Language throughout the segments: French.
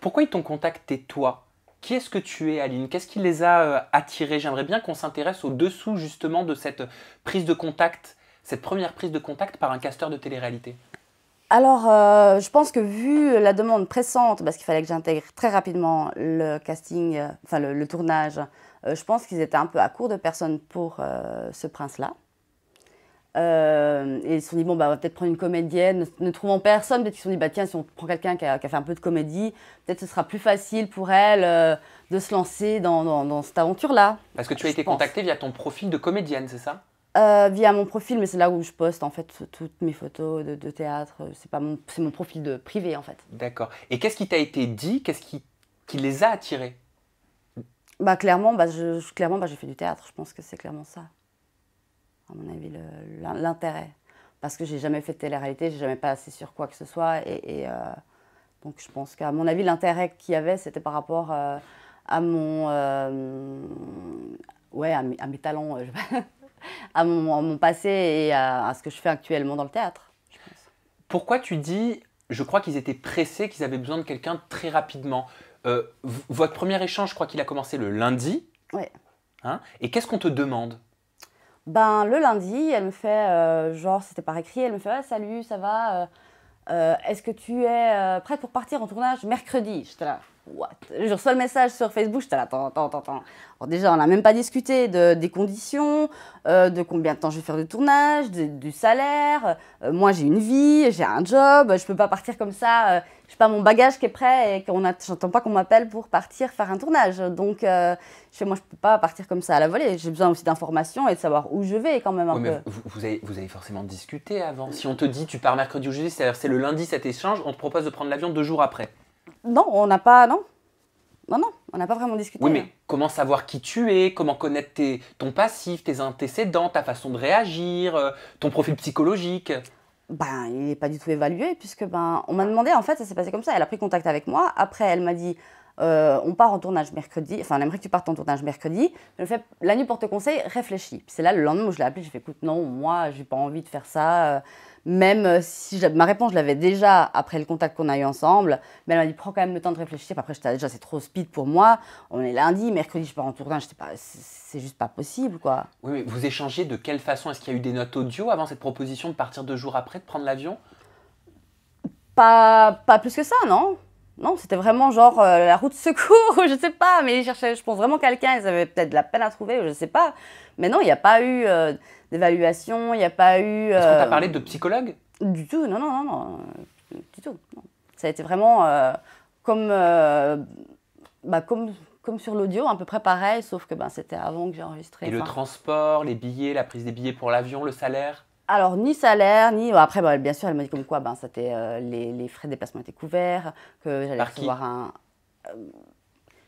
Pourquoi ils t'ont contacté toi qui est-ce que tu es, Aline Qu'est-ce qui les a euh, attirés J'aimerais bien qu'on s'intéresse au dessous justement de cette prise de contact, cette première prise de contact par un casteur de télé-réalité. Alors, euh, je pense que vu la demande pressante, parce qu'il fallait que j'intègre très rapidement le casting, euh, enfin le tournage, je pense qu'ils étaient un peu à court de personnes pour ce prince-là. Euh, et ils se sont dit, bon, bah, on va peut-être prendre une comédienne, ne, trouvant personne, peut-être qu'ils se sont dit, bah, tiens, si on prend quelqu'un qui, a, fait un peu de comédie, peut-être ce sera plus facile pour elle euh, de se lancer dans, cette aventure-là. Parce que tu as été contactée via ton profil de comédienne, c'est ça euh, via mon profil, mais c'est là où je poste en fait toutes mes photos de, théâtre. C'est mon, mon profil de privé en fait. D'accord. Et qu'est-ce qui t'a été dit Qu'est-ce qui, les a attirés Bah clairement, bah, clairement, bah, j'ai fait du théâtre. Je pense que c'est clairement ça à mon avis, l'intérêt. Parce que j'ai jamais fait de télé-réalité, j'ai jamais passé sur quoi que ce soit. Et, euh, donc je pense qu'à mon avis, l'intérêt qu'il y avait, c'était par rapport euh, à mon. Euh, ouais, à mes, talents, à, mon, passé et à, ce que je fais actuellement dans le théâtre, Pourquoi tu dis. Je crois qu'ils étaient pressés, qu'ils avaient besoin de quelqu'un très rapidement. votre premier échange, je crois qu'il a commencé le lundi. Hein et qu'est-ce qu'on te demande ben, le lundi, elle me fait, euh, genre, c'était par écrit, elle me fait ah, Salut, ça va euh, euh, Est-ce que tu es prête pour partir en tournage mercredi J'étais là. Je reçois le message sur Facebook, je attends, attends, attends. déjà, on n'a même pas discuté des conditions, euh, de combien de temps je vais faire de tournage, du salaire. Euh, moi, j'ai une vie, j'ai un job, je peux pas partir comme ça. Euh, je n'ai pas mon bagage qui est prêt et qu'on n'entends pas qu'on m'appelle pour partir faire un tournage. Donc, je moi, je peux pas partir comme ça à la volée. J'ai besoin aussi d'informations et de savoir où je vais quand même un peu. vous, avez, forcément discuté avant. Si on te dit tu pars mercredi ou jeudi, c'est-à-dire c'est le lundi cet échange, on te propose de prendre l'avion deux jours après. Non, on n'a pas. Non. Non, on n'a pas vraiment discuté. Oui, mais comment savoir qui tu es Comment connaître ton passif, tes antécédents, ta façon de réagir, euh, ton profil psychologique ben, il n'est pas du tout évalué, puisque ben, on m'a demandé, en fait, ça s'est passé comme ça. Elle a pris contact avec moi. Après, elle m'a dit euh, on part en tournage mercredi, enfin, on aimerait que tu partes en tournage mercredi. Je fais, la nuit pour te conseil, réfléchis. c'est là, le lendemain, où je l'ai appelé, j'ai fait, écoute, non, moi, j'ai pas envie de faire ça. Euh, même euh, si ma réponse, je l'avais déjà après le contact qu'on a eu ensemble, mais elle m'a dit, prends quand même le temps de réfléchir. après, j'étais déjà, c'est trop speed pour moi. On est lundi, mercredi, je pars en tournage, c'est juste pas possible, quoi. Oui, mais vous échangez de quelle façon Est-ce qu'il y a eu des notes audio avant cette proposition de partir deux jours après, de prendre l'avion pas, pas plus que ça, non non, c'était vraiment genre euh, la route de secours, je sais pas, mais ils cherchaient, je pense vraiment quelqu'un, ils avaient peut-être de la peine à trouver, je sais pas. Mais non, il n'y a pas eu euh, d'évaluation, il n'y a pas eu. Est-ce qu'on t'a euh, parlé de psychologue Du tout, non, non, non, non, du tout. Ça a été vraiment comme, bah, comme, comme sur l'audio, à peu près pareil, sauf que ben, c'était avant que j'ai enregistré. Et le transport, les billets, la prise des billets pour l'avion, le salaire alors, ni salaire, ni. Bah, après, bah, bien sûr, elle m'a dit comme quoi ben, euh, les, frais de déplacement étaient couverts, que j'allais recevoir un. Euh,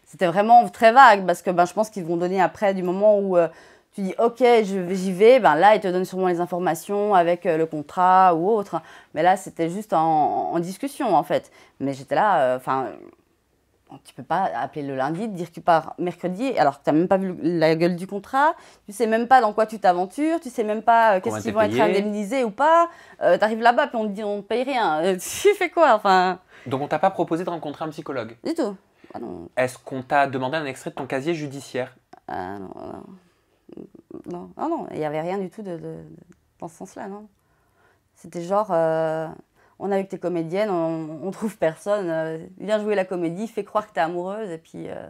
c'était vraiment très vague parce que ben, je pense qu'ils vont donner après, du moment où euh, tu dis OK, j'y vais, ben, là, ils te donnent sûrement les informations avec le contrat ou autre. Mais là, c'était juste en, discussion, en fait. Mais j'étais là, enfin tu peux pas appeler le lundi, dire que tu pars mercredi alors que tu n'as même pas vu la gueule du contrat, tu sais même pas dans quoi tu t'aventures, tu sais même pas euh, qu'est-ce qu'ils vont être indemnisés ou pas. Euh, tu arrives là-bas puis on te dit on ne paye rien. Euh, tu fais quoi enfin Donc on t'a pas proposé de rencontrer un psychologue Du tout. Ah Est-ce qu'on t'a demandé un extrait de ton casier judiciaire Ah non, ah ah non. il n'y avait rien du tout de, dans ce sens-là, non. C'était genre on a vu que t'es comédienne, on, trouve personne. Euh, viens jouer la comédie, fais croire que t'es amoureuse et puis euh,